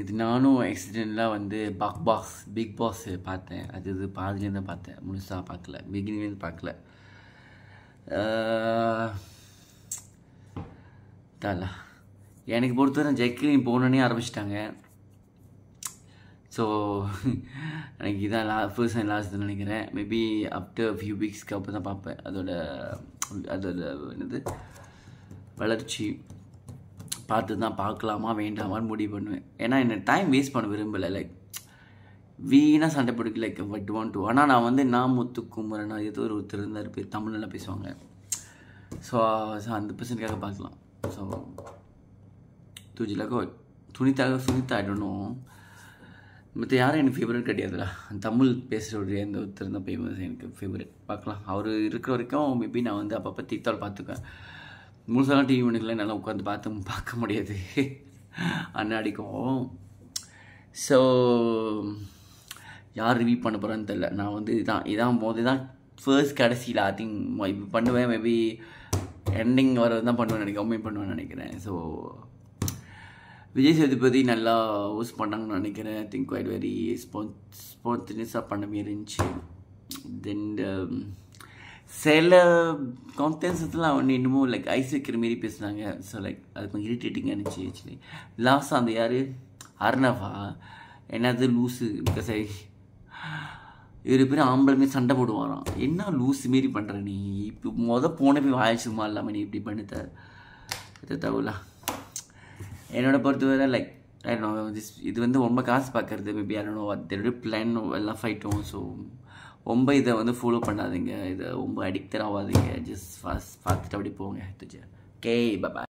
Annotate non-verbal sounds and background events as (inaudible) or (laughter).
இது நானும் ஆக்சிடெண்ட்லாம் வந்து பாக் பாக்ஸ் பிக் பாஸ் பார்த்தேன் அது இது பாதிலேருந்து பார்த்தேன் முழுசாக பார்க்கல பிகினிங்லேருந்து பார்க்கல தான் எனக்கு பொறுத்தவரை ஜெக்கிலின் போனோன்னே ஆரம்பிச்சிட்டாங்க ஸோ எனக்கு இதான் லா ஃபர்ஸ்ட் அண்ட் லாஸ்ட்னு நினைக்கிறேன் மேபி ஆஃப்டர் ஃபியூ வீக்ஸ்க்கு அப்போ தான் பார்ப்பேன் அதோட அதோட என்னது வளர்ச்சி பார்த்து தான் பார்க்கலாமா வேண்டாமான்னு முடிவு பண்ணுவேன் ஏன்னா என்ன டைம் வேஸ்ட் பண்ண விரும்பலை லைக் வீணாக சண்டை பிடிக்கல லைக் பட் வாண்ட் டூ ஆனால் நான் வந்து நான் முத்துக்குமரன் ஏதோ ஒரு ஒருத்தர் இருந்தார் பேர் தமிழ்லாம் பேசுவாங்க ஸோ அந்த பர்சனுக்காக பார்க்கலாம் ஸோ தூஜிலாக்கோ துணித்தாக சுனிதா ஆகிடணும் மற்ற யாரும் எனக்கு ஃபேவரட் கிடையாதுடா தமிழ் பேசுகிற எந்த ஒருத்தர் தான் ஃபேமஸ் எனக்கு ஃபேவரட் பார்க்கலாம் அவர் இருக்கிற வரைக்கும் மேபி நான் வந்து அப்பப்போ தீத்தால் பார்த்துக்குவேன் முழுசாலாம் டிவி மணிக்கெலாம் என்னால் உட்காந்து பார்த்து (laughs) பார்க்க முடியாது அண்ணன் அடிக்கும் ஸோ யார் ரிவியூ பண்ண போகிறேன்னு தெரில நான் வந்து இதான் இதான் போது தான் ஃபர்ஸ்ட் கடைசியில் ஐ திங்க் இப்போ பண்ணுவேன் மேபி எண்டிங் வரது தான் பண்ணுவேன் நினைக்கிறேன் உண்மை பண்ணுவேன் நினைக்கிறேன் ஸோ விஜய் சேதுபதி நல்லா யூஸ் பண்ணாங்கன்னு நினைக்கிறேன் I think quite very sports ஸ்பான்சினியஸாக பண்ண மாரி இருந்துச்சு தென் சில கான்டென்ட்ஸத்தில் அவன் இன்னமும் லைக் ஐஸ் வைக்கிற மாரி பேசுனாங்க ஸோ லைக் அது கொஞ்சம் இரிட்டேட்டிங்காக இருந்துச்சு ஆக்சுவலி லாஸ் அந்த யார் அர்ணவா என்னது லூஸு பிகாஸ் ஐ இவர் பேர் ஆம்பளை சண்டை போடுவாராம் என்ன லூஸு மாரி பண்ணுற நீ இப்போ மொதல் போன போய் வாய்ச்சுமா இல்லாமல் நீ இப்படி பண்ணுத்த தவுலா என்னோட பொறுத்தவரை லைக் இது வந்து ரொம்ப காசு பார்க்கறது மேபி என்னோட பிளான் எல்லாம் ஃபைட்டும் ஸோ ரொம்ப இதை வந்து ஃபாலோ பண்ணாதீங்க இதை ரொம்ப அடிக்டர் ஆகாதீங்க ஜஸ்ட் ஃபஸ்ட் பார்த்துட்டு அப்படி போங்க ஓகே பாய்